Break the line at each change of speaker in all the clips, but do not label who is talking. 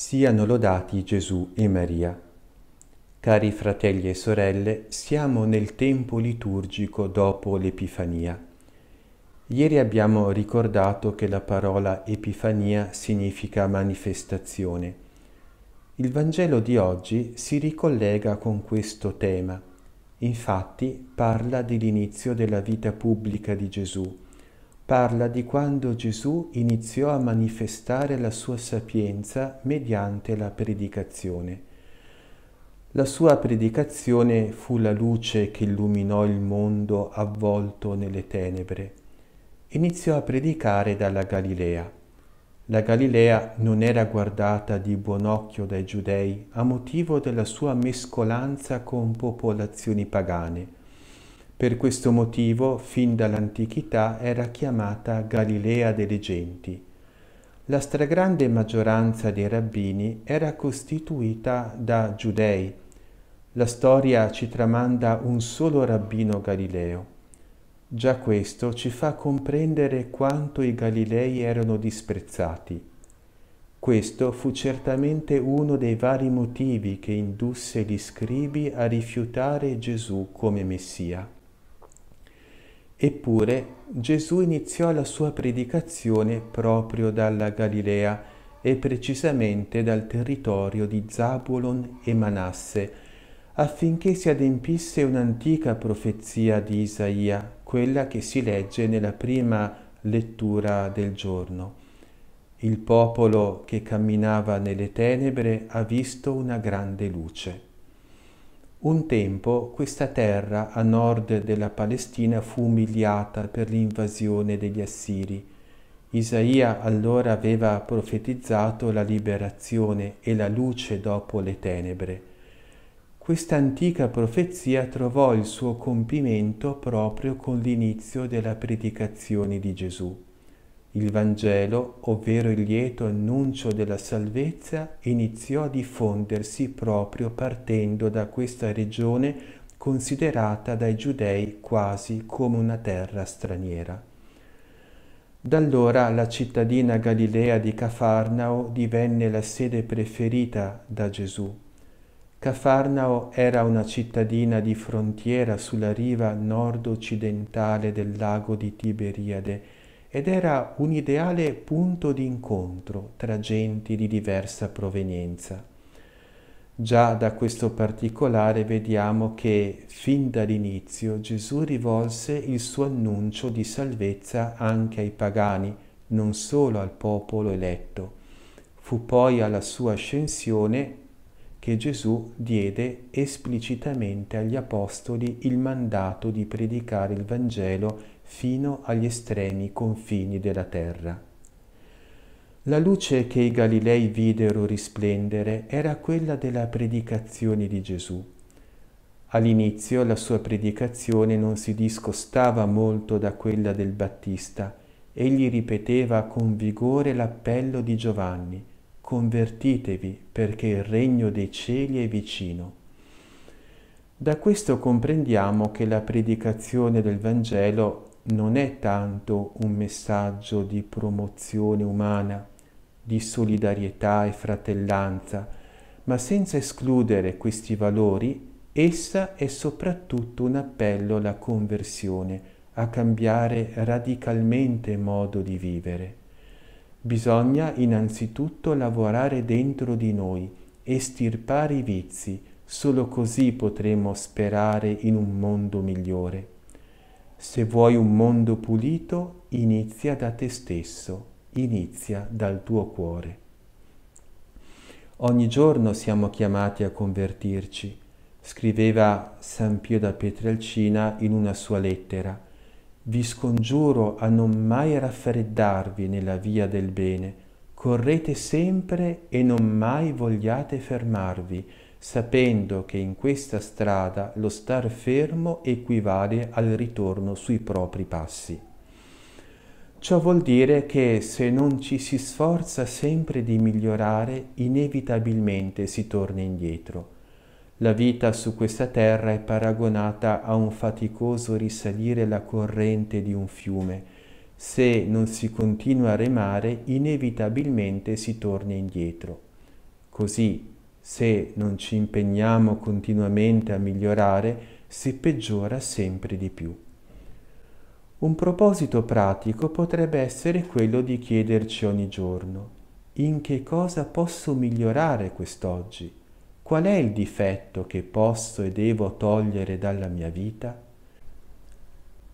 Siano lodati Gesù e Maria. Cari fratelli e sorelle, siamo nel tempo liturgico dopo l'Epifania. Ieri abbiamo ricordato che la parola Epifania significa manifestazione. Il Vangelo di oggi si ricollega con questo tema. Infatti parla dell'inizio della vita pubblica di Gesù parla di quando Gesù iniziò a manifestare la sua sapienza mediante la predicazione. La sua predicazione fu la luce che illuminò il mondo avvolto nelle tenebre. Iniziò a predicare dalla Galilea. La Galilea non era guardata di buon occhio dai giudei a motivo della sua mescolanza con popolazioni pagane per questo motivo, fin dall'antichità, era chiamata Galilea delle genti. La stragrande maggioranza dei rabbini era costituita da giudei. La storia ci tramanda un solo rabbino galileo. Già questo ci fa comprendere quanto i galilei erano disprezzati. Questo fu certamente uno dei vari motivi che indusse gli scribi a rifiutare Gesù come Messia. Eppure Gesù iniziò la sua predicazione proprio dalla Galilea e precisamente dal territorio di Zabulon e Manasse, affinché si adempisse un'antica profezia di Isaia, quella che si legge nella prima lettura del giorno. Il popolo che camminava nelle tenebre ha visto una grande luce. Un tempo questa terra a nord della Palestina fu umiliata per l'invasione degli Assiri. Isaia allora aveva profetizzato la liberazione e la luce dopo le tenebre. Questa antica profezia trovò il suo compimento proprio con l'inizio della predicazione di Gesù. Il Vangelo, ovvero il lieto annuncio della salvezza, iniziò a diffondersi proprio partendo da questa regione considerata dai giudei quasi come una terra straniera. Da allora la cittadina galilea di Cafarnao divenne la sede preferita da Gesù. Cafarnao era una cittadina di frontiera sulla riva nord-occidentale del lago di Tiberiade, ed era un ideale punto di incontro tra genti di diversa provenienza. Già da questo particolare vediamo che fin dall'inizio Gesù rivolse il suo annuncio di salvezza anche ai pagani, non solo al popolo eletto. Fu poi alla sua ascensione che Gesù diede esplicitamente agli apostoli il mandato di predicare il Vangelo fino agli estremi confini della terra. La luce che i Galilei videro risplendere era quella della predicazione di Gesù. All'inizio la sua predicazione non si discostava molto da quella del Battista, egli ripeteva con vigore l'appello di Giovanni, convertitevi perché il regno dei cieli è vicino. Da questo comprendiamo che la predicazione del Vangelo non è tanto un messaggio di promozione umana, di solidarietà e fratellanza, ma senza escludere questi valori, essa è soprattutto un appello alla conversione, a cambiare radicalmente modo di vivere. Bisogna innanzitutto lavorare dentro di noi, estirpare i vizi, solo così potremo sperare in un mondo migliore. Se vuoi un mondo pulito, inizia da te stesso, inizia dal tuo cuore. Ogni giorno siamo chiamati a convertirci, scriveva San Pio da Pietrelcina in una sua lettera. Vi scongiuro a non mai raffreddarvi nella via del bene, correte sempre e non mai vogliate fermarvi, sapendo che in questa strada lo star fermo equivale al ritorno sui propri passi. Ciò vuol dire che se non ci si sforza sempre di migliorare, inevitabilmente si torna indietro. La vita su questa terra è paragonata a un faticoso risalire la corrente di un fiume. Se non si continua a remare, inevitabilmente si torna indietro. Così se non ci impegniamo continuamente a migliorare, si peggiora sempre di più. Un proposito pratico potrebbe essere quello di chiederci ogni giorno in che cosa posso migliorare quest'oggi? Qual è il difetto che posso e devo togliere dalla mia vita?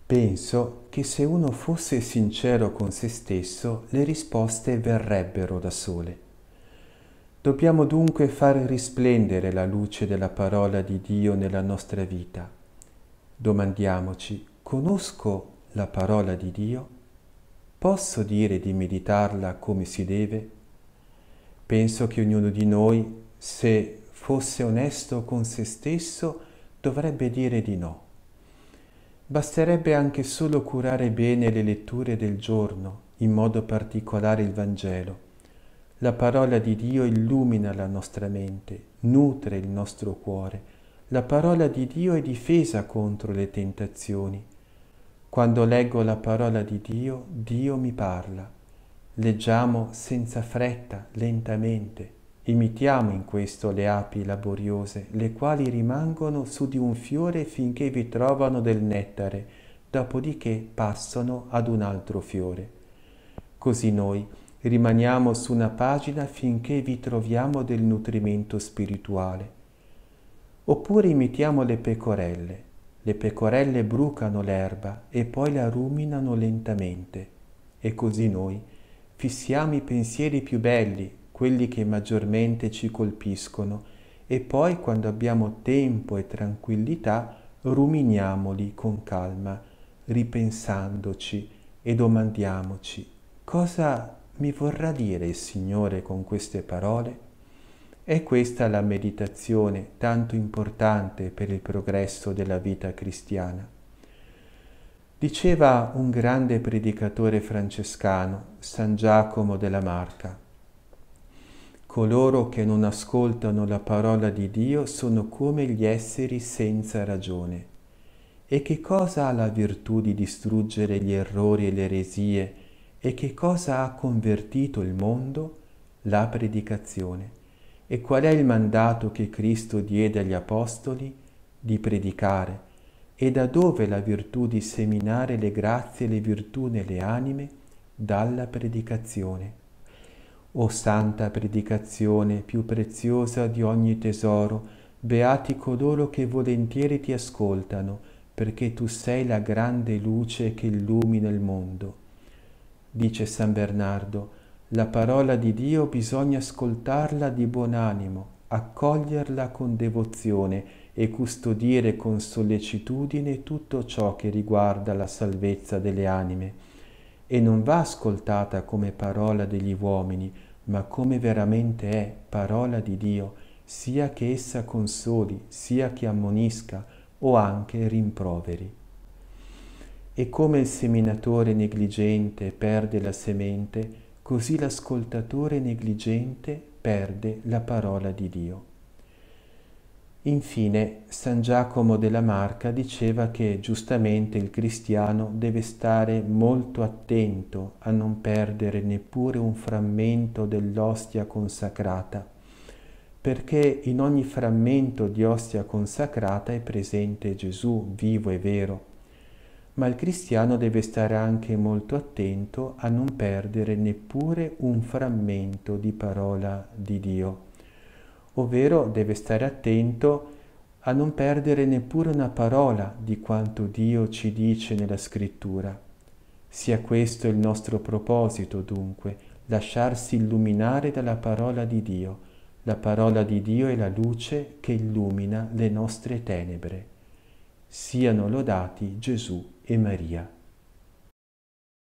Penso che se uno fosse sincero con se stesso le risposte verrebbero da sole. Dobbiamo dunque far risplendere la luce della parola di Dio nella nostra vita. Domandiamoci, conosco la parola di Dio? Posso dire di meditarla come si deve? Penso che ognuno di noi, se fosse onesto con se stesso, dovrebbe dire di no. Basterebbe anche solo curare bene le letture del giorno, in modo particolare il Vangelo la parola di Dio illumina la nostra mente, nutre il nostro cuore. La parola di Dio è difesa contro le tentazioni. Quando leggo la parola di Dio, Dio mi parla. Leggiamo senza fretta, lentamente. Imitiamo in questo le api laboriose, le quali rimangono su di un fiore finché vi trovano del nettare, dopodiché passano ad un altro fiore. Così noi, rimaniamo su una pagina finché vi troviamo del nutrimento spirituale. Oppure imitiamo le pecorelle. Le pecorelle brucano l'erba e poi la ruminano lentamente. E così noi fissiamo i pensieri più belli, quelli che maggiormente ci colpiscono, e poi quando abbiamo tempo e tranquillità ruminiamoli con calma, ripensandoci e domandiamoci cosa mi vorrà dire il Signore con queste parole? È questa la meditazione tanto importante per il progresso della vita cristiana. Diceva un grande predicatore francescano, San Giacomo della Marca, coloro che non ascoltano la parola di Dio sono come gli esseri senza ragione. E che cosa ha la virtù di distruggere gli errori e le eresie e che cosa ha convertito il mondo? La predicazione. E qual è il mandato che Cristo diede agli Apostoli? Di predicare. E da dove la virtù di seminare le grazie e le virtù nelle anime? Dalla predicazione. O santa predicazione, più preziosa di ogni tesoro, beati coloro che volentieri ti ascoltano, perché tu sei la grande luce che illumina il mondo dice San Bernardo, la parola di Dio bisogna ascoltarla di buon animo, accoglierla con devozione e custodire con sollecitudine tutto ciò che riguarda la salvezza delle anime. E non va ascoltata come parola degli uomini, ma come veramente è parola di Dio, sia che essa consoli, sia che ammonisca o anche rimproveri. E come il seminatore negligente perde la semente, così l'ascoltatore negligente perde la parola di Dio. Infine, San Giacomo della Marca diceva che giustamente il cristiano deve stare molto attento a non perdere neppure un frammento dell'ostia consacrata, perché in ogni frammento di ostia consacrata è presente Gesù vivo e vero ma il cristiano deve stare anche molto attento a non perdere neppure un frammento di parola di Dio, ovvero deve stare attento a non perdere neppure una parola di quanto Dio ci dice nella scrittura. Sia questo il nostro proposito dunque, lasciarsi illuminare dalla parola di Dio. La parola di Dio è la luce che illumina le nostre tenebre. Siano lodati Gesù y María